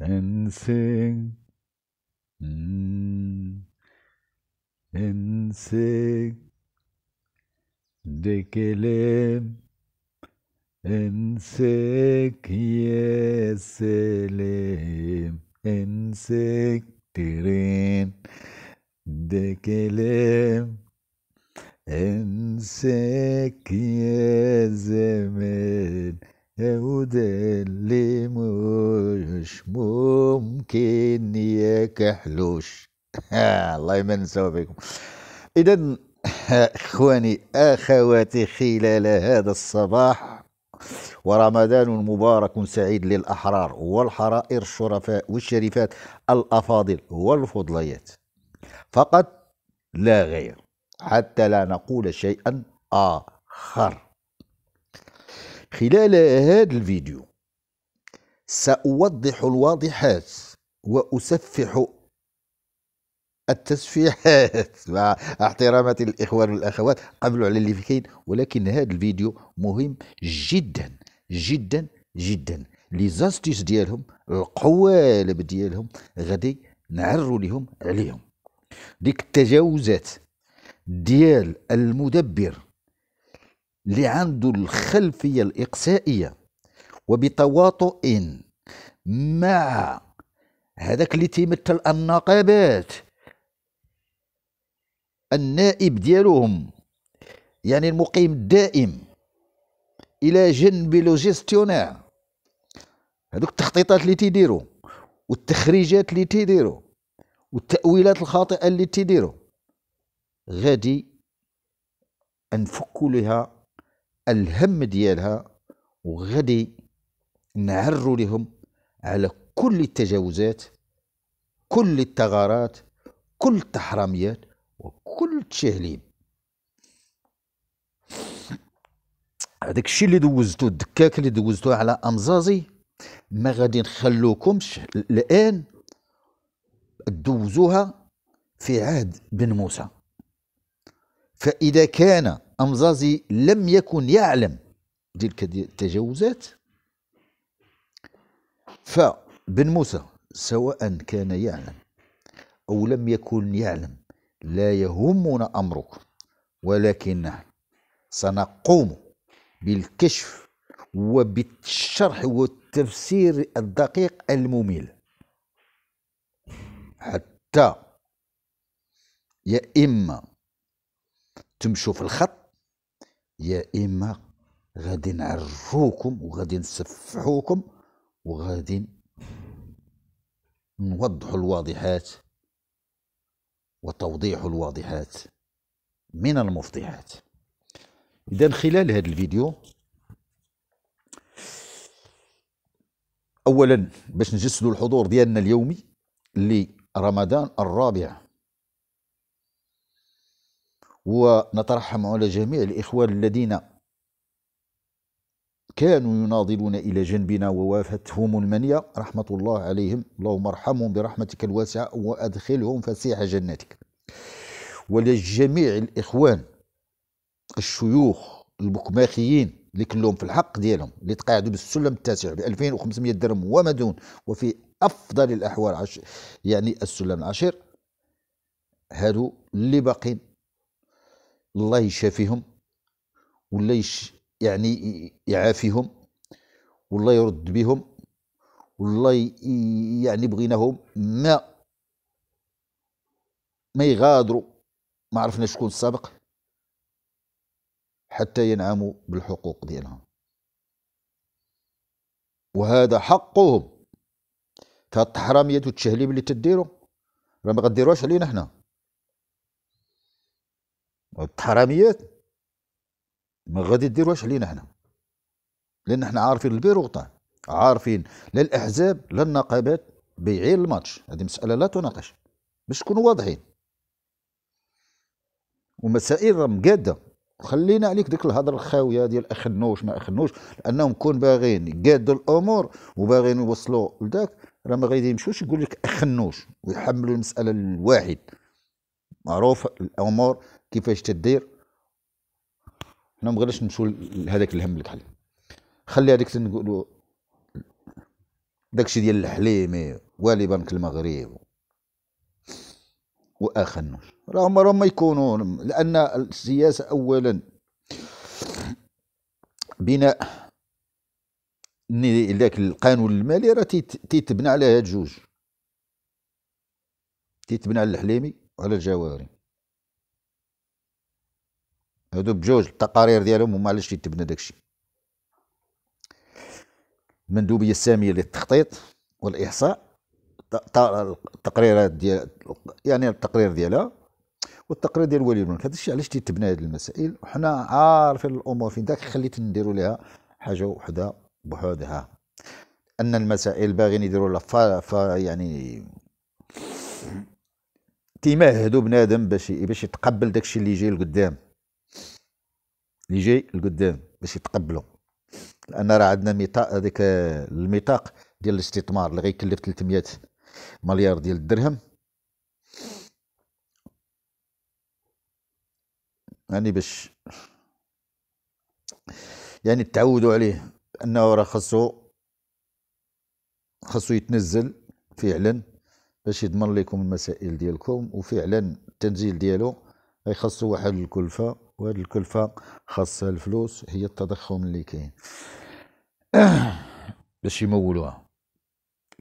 and sing. and sing, Mm. And sing. Dekelem Ensek yeselem Ensek tirin Dekelem Ensek yezemen وده اللي مش ممكن يكحلوش الله سوا بكم اذا اخواني اخواتي خلال هذا الصباح ورمضان مبارك سعيد للاحرار والحرائر الشرفاء والشريفات الافاضل والفضليات فقط لا غير حتى لا نقول شيئا اخر خلال هذا الفيديو سأوضح الواضحات وأسفح التسفيحات مع احتراماتي الإخوان والأخوات قبلوا على اللي في كاين ولكن هذا الفيديو مهم جدا جدا جدا ليزاستيس ديالهم القوالب ديالهم غادي نعرو لهم عليهم ديك التجاوزات ديال المدبر اللي عنده الخلفية الإقسائية وبتواطؤ مع هذاك اللي تيمثل النقابات النائب ديالهم يعني المقيم الدائم الى جنب لوجيستيونير هذوك التخطيطات اللي تيديروا والتخريجات اللي تيديروا والتاويلات الخاطئه اللي تيديروا غادي انفكوا لها الهم ديالها وغادي نعرو لهم على كل التجاوزات كل الثغرات كل التحراميات وكل التشهليم هذاك الشيء اللي دوزتو الدكاك اللي دوزتو على امزازي ما غادي نخلوكمش الان دوزوها في عهد بن موسى فاذا كان أمزازي لم يكن يعلم تلك التجاوزات فبن موسى سواء كان يعلم أو لم يكن يعلم لا يهمنا أمرك ولكن سنقوم بالكشف وبالشرح والتفسير الدقيق الممل حتى يا إما تمشوا في الخط يا اما غادي نعرفوكم وغادي نسفحوكم وغادي نوضحوا الواضحات وتوضيح الواضحات من المفضحات اذا خلال هذا الفيديو اولا باش نجسدوا الحضور ديالنا اليومي لرمضان الرابع ونترحم على جميع الاخوان الذين كانوا يناضلون إلى جنبنا ووافتهم المنية رحمة الله عليهم اللهم ارحمهم برحمتك الواسعة وأدخلهم فسيح جنتك ولجميع الإخوان الشيوخ البكماخيين اللي كلهم في الحق ديالهم اللي تقاعدوا بالسلم التاسع ب 2500 درهم وما دون وفي افضل الاحوال عش... يعني السلم العشر هادو اللي باقين الله يشافيهم والله يش يعني يعافيهم والله يرد بهم والله يعني بغيناهم ما ما يغادروا ما عرفنا شكون السابق حتى ينعموا بالحقوق ديالهم وهذا حقهم فهاد التحراميات والتشهليب اللي تديروا راه ما غديروهاش علينا حنا الحراميات ما غادي ديروهاش علينا حنا لان حنا عارفين البير وغطان عارفين لا الاحزاب لا النقابات بيعين الماتش هذه مساله لا تناقش باش تكونوا واضحين ومسائل راه مقاده خلينا عليك ديك الهضره الخاويه ديال اخنوش ما اخنوش لانهم كون باغيين يقادوا الامور وباغيين يوصلوا لذاك راه ما غادي يمشوش يقول لك اخنوش ويحملوا المساله الواحد معروف الامور كيفاش تدير حنا بغيناش نمشيو لهذاك الهم اللي تحل خلي هذيك نقولوا داكشي ديال الحليمي والي بنك المغرب واخا النور راهم راهم ما يكونوا لان السياسه اولا بناء ذاك القانون المالي راه تيتبنى على هاد جوج تيتبنى على الحليمي وعلى الجواري هادو بجوج التقارير ديالهم هما علاش تيتبنى داكشي المندوبيه الساميه للتخطيط والاحصاء التقريرات ديال يعني التقرير ديالها والتقرير ديال الولي الملك هذا الشيء علاش تيتبنى هذه المسائل وحنا عارفين الامور فين داك خليت نديروا لها حاجه وحده بحدها ان المسائل باغيين يديروا لها ف... ف يعني تيمهدوا بنادم باش باش يتقبل داكشي اللي جاي لقدام اللي جاي لقدام باش يتقبلوا لان راه عندنا ميثاق هذاك الميثاق ديال الاستثمار اللي غيكلف 300 مليار ديال الدرهم يعني باش يعني تعودوا عليه انه راه خاصو خاصو يتنزل فعلا باش يضمن لكم المسائل ديالكم وفعلا التنزيل ديالو غيخصو واحد الكلفه وهذه الكلفة خاصها الفلوس هي التضخم اللي كاين باش يمولوها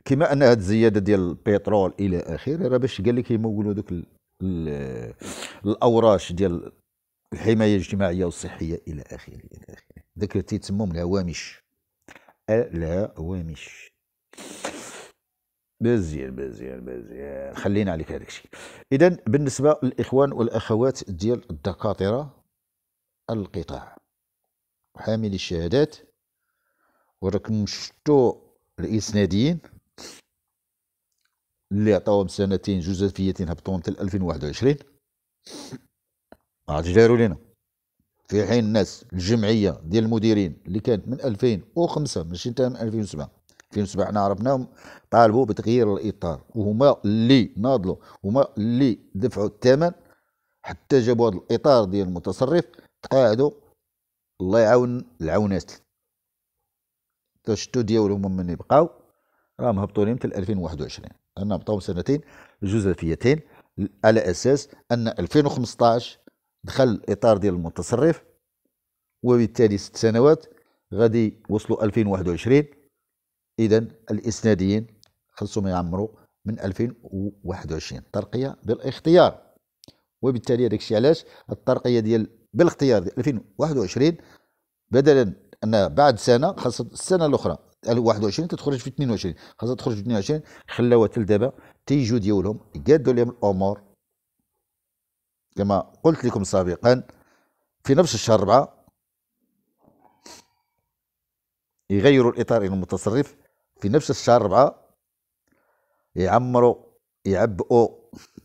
كما ان هذه الزياده ديال البترول الى اخره راه باش قال لك يمولوا دوك الاوراش ديال الحمايه الاجتماعيه والصحيه الى اخره الى اخره ذاك تيتسموهم الهوامش الهوامش مزيان مزيان مزيان خلينا عليك هذاك الشيء اذا بالنسبه للاخوان والاخوات ديال الدكاتره القطاع وحامل الشهادات وراكم شفتوا الاسناديين اللي عطاوهم سنتين جزافيتين هبطوا حتى 2021 عاد داروا لنا في حين الناس الجمعيه ديال المديرين اللي كانت من 2005 ماشي حتى من 2007 2007 حنا عرفناهم طالبوا بتغيير الاطار وهما اللي ناضلوا هما اللي دفعوا الثمن حتى جابوا هذا الاطار ديال المتصرف تقاعدوا الله يعاون العونات الشتو ديالهم من يبقاو راهم هبطوا لهم حتى 2021 انا بطاو سنتين جزافيتين على اساس ان 2015 دخل الاطار ديال المتصرف وبالتالي ست سنوات غادي وصلوا 2021 اذا الاسناديين خصهم يعمروا من 2021 ترقيه بالاختيار وبالتالي هذاك الشيء علاش الترقيه ديال بالاختيار 2021 بدلا ان بعد سنه خاصة السنه الاخرى 21 تتخرج في 22 خاصها تخرج في 22 خلاوها تل دابا تيجوا ديالهم يقادوا لهم الامور كما قلت لكم سابقا في نفس الشهر 4 يغيروا الاطار الى المتصرف في نفس الشهر 4 يعمروا يعبئوا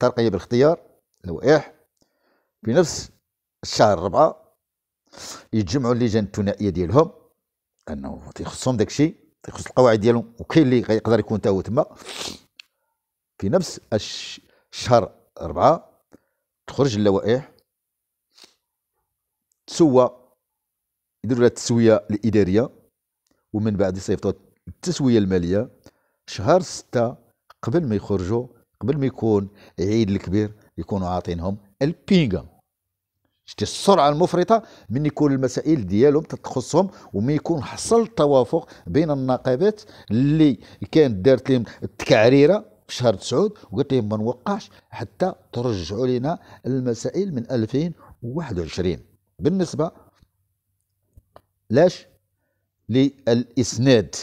ترقيه بالاختيار لوائح في نفس الشهر ربعة يتجمعوا اللجان الثنائيه ديالهم انه تيخصهم داك الشيء تيخص القواعد ديالهم وكاين اللي غيقدر يكون تا هو تما في نفس الشهر ربعة تخرج اللوائح تسوى يديروا لها التسويه الاداريه ومن بعد يصيفطوا التسويه الماليه شهر ستة قبل ما يخرجوا قبل ما يكون عيد الكبير يكونوا عاطينهم البينغا شتي السرعه المفرطه من يكون المسائل ديالهم تخصهم وما يكون حصل توافق بين النقابات اللي كانت دارت لهم التكعريره في شهر تسعود وقالت لهم ما نوقعش حتى ترجعوا لنا المسائل من 2021 بالنسبه لاش للاسناد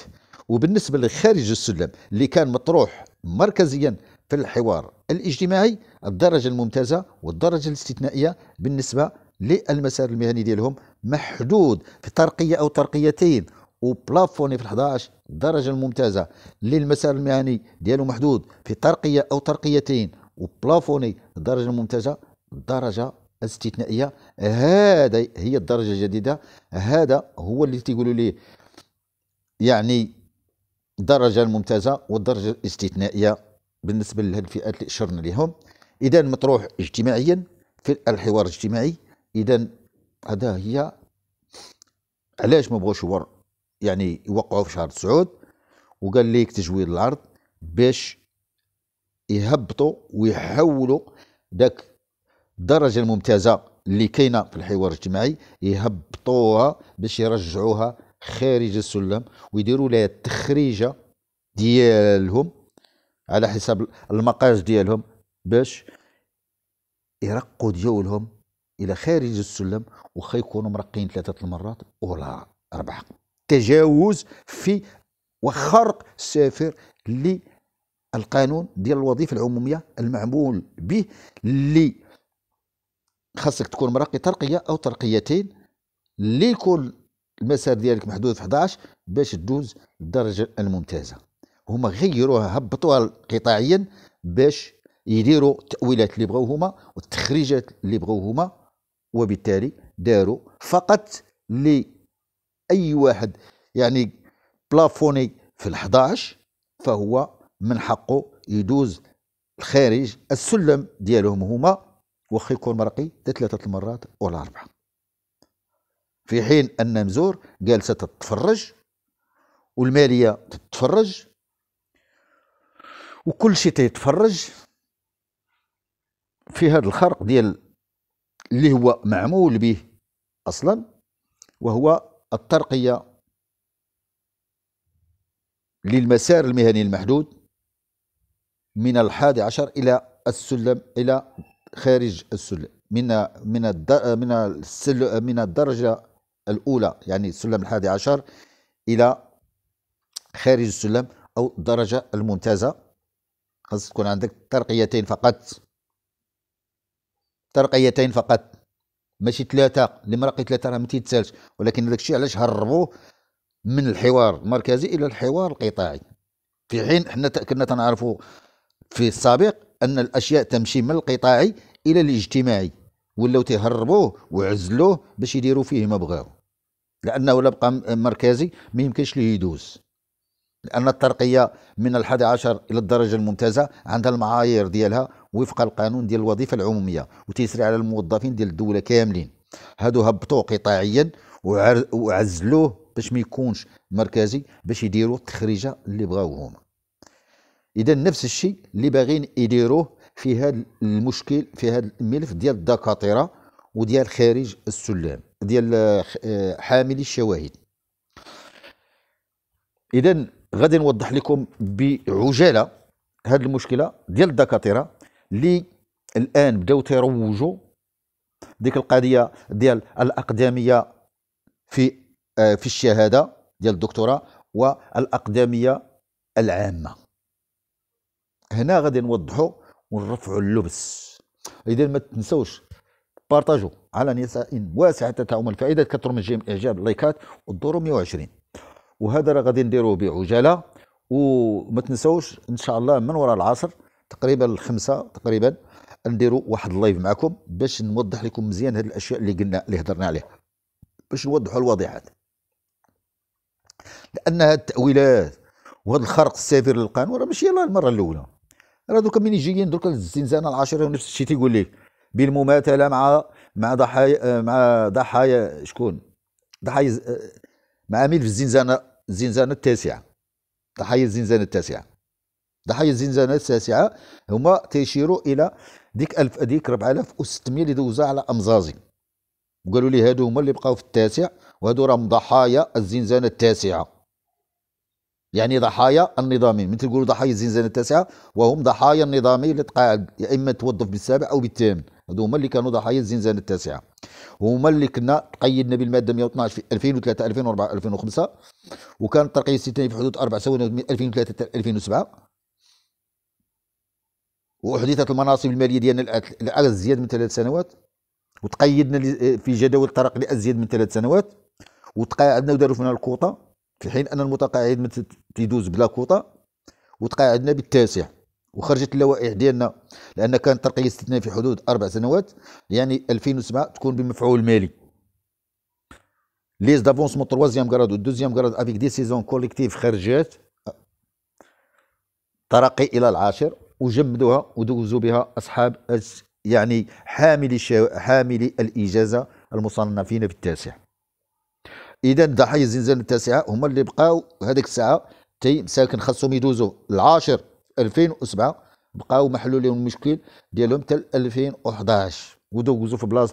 وبالنسبه لخارج السلم اللي كان مطروح مركزيا في الحوار الاجتماعي الدرجه الممتازه والدرجه الاستثنائيه بالنسبه للمسار المهني ديالهم محدود في ترقيه او ترقيتين وبلافوني في 11 الدرجه الممتازه للمسار المهني ديالو محدود في ترقيه او ترقيتين وبلافوني الدرجه الممتازه الدرجه الاستثنائيه هذا هي الدرجه الجديده هذا هو اللي تيقولوا ليه يعني الدرجه الممتازه والدرجه الاستثنائيه بالنسبة لهذه الفئات اللي أشرنا لهم إذا مطروح اجتماعيا في الحوار الاجتماعي إذا هذا هي علاش ما بغاوش ور يعني يوقعوا في شهر تسعود وقال لك تجويد العرض باش يهبطوا ويحولوا ذاك الدرجة الممتازة اللي كاينة في الحوار الاجتماعي يهبطوها باش يرجعوها خارج السلم ويديروا لها التخريجة ديالهم على حساب المقاس ديالهم باش يرقوا ديولهم الى خارج السلم وخا يكونوا مرقين ثلاثه المرات ولا اربعه تجاوز في وخرق سافر للقانون ديال الوظيفه العموميه المعمول به اللي خاصك تكون مرقي ترقيه او ترقيتين اللي يكون المسار ديالك محدود في 11 باش تدوز الدرجه الممتازه هما غيروها هبطوها قطاعيا باش يديروا التاويلات اللي بغاو هما والتخريجات اللي بغاو هما وبالتالي داروا فقط لي اي واحد يعني بلافوني في ال11 فهو من حقه يدوز الخارج السلم ديالهم هما واخا يكون مرقي ثلاثة المرات ولا أربعة في حين أن مزور جالسة تتفرج والمالية تتفرج وكل شيء تيتفرج في هذا الخرق ديال اللي هو معمول به اصلا وهو الترقيه للمسار المهني المحدود من الحادي عشر الى السلم الى خارج السلم من من من السلم من الدرجه الاولى يعني السلم الحادي عشر الى خارج السلم او الدرجه الممتازه خاص تكون عندك ترقيتين فقط ترقيتين فقط ماشي ثلاثة اللي مرقي ثلاثة راه ما تيتسالش ولكن داك الشيء علاش هربوه من الحوار المركزي إلى الحوار القطاعي في حين حنا كنا تنعرفوا في السابق أن الأشياء تمشي من القطاعي إلى الاجتماعي ولاو تيهربوه وعزلوه باش يديروا فيه ما بغاو لأنه لبقى بقى مركزي ما يمكنش ليه يدوز لأن الترقية من الحادي عشر إلى الدرجة الممتازة عندها المعايير ديالها وفق القانون ديال الوظيفة العمومية وتيسري على الموظفين ديال الدولة كاملين هادو هبطوا قطاعيا وعزلوه باش ما يكونش مركزي باش يديروا التخريجه اللي بغاو هما اذا نفس الشيء اللي باغيين يديروه في هذا المشكل في هذا الملف ديال الدكاتره وديال خارج السلم ديال آه، حاملي الشواهد اذا غادي نوضح لكم بعجاله هذه المشكله ديال الدكاتره اللي الان بداو تيروجوا ديك القضيه ديال الاقدميه في آه في الشهاده ديال الدكتوراه والاقدميه العامه هنا غادي نوضحوا ونرفعوا اللبس اذا ما تنساوش بارطاجوا على نساء واسعه تتعم الفائده كثر من الجيم الاعجاب لايكات والدور 120 وهذا راه غادي نديروه بعجاله وما تنساوش ان شاء الله من وراء العصر تقريبا الخمسه تقريبا نديروا واحد اللايف معكم باش نوضح لكم مزيان هذه الاشياء اللي قلنا اللي هضرنا عليها باش نوضحوا الواضحات لان هاد التاويلات وهذا الخرق السافر للقانون راه ماشي يلاه المره الاولى راه دوكا مين جايين دوكا الزنزانه العاشره ونفس الشيء تيقول لك بالمماثله مع مع ضحايا مع ضحايا شكون ضحايا معامل في الزنزانه الزنزانه التاسعه ضحايا الزنزانه التاسعه ضحايا الزنزانه التاسعه هما تيشيروا الى ديك ألف ديك 4600 اللي دوزها على امزازي وقالوا لي هادو هما اللي بقاو في التاسع وهادو راهم ضحايا الزنزانه التاسعه يعني ضحايا النظامين مثل يقولوا ضحايا الزنزانه التاسعه وهم ضحايا النظامي اللي تقاعد يا اما توظف بالسابع او بالثامن هذو هما اللي كانوا ضحايا الزنزانه التاسعه هما اللي كنا تقيدنا بالماده 112 في 2003 2004 2005 وكان الترقيه الاستثنائيه في حدود اربع سنوات من 2003 2007 واحدثت المناصب الماليه ديالنا لازيد من ثلاث سنوات وتقيدنا في جدول الطرق لازيد من ثلاث سنوات وتقاعدنا وداروا فينا الكوطه في حين ان المتقاعد تيدوز بلا كوطه وتقاعدنا بالتاسع وخرجت اللوائح ديالنا لان كانت ترقيه استثنائيه في حدود اربع سنوات يعني 2007 تكون بمفعول مالي ليز مون تروازيام كراد ودوزيام كراد افيك دي سيزون كوليكتيف خرجات ترقي الى العاشر وجمدوها ودوزوا بها اصحاب يعني حاملي حاملي الاجازه المصنفين في التاسع اذا ضحايا الزلزال التاسعه هما اللي بقاو هذيك الساعه تي مساكن خاصهم يدوزوا العاشر 2007 بقاو محلولين المشكل ديالهم حتى 2011 ودوزوا في بلاصه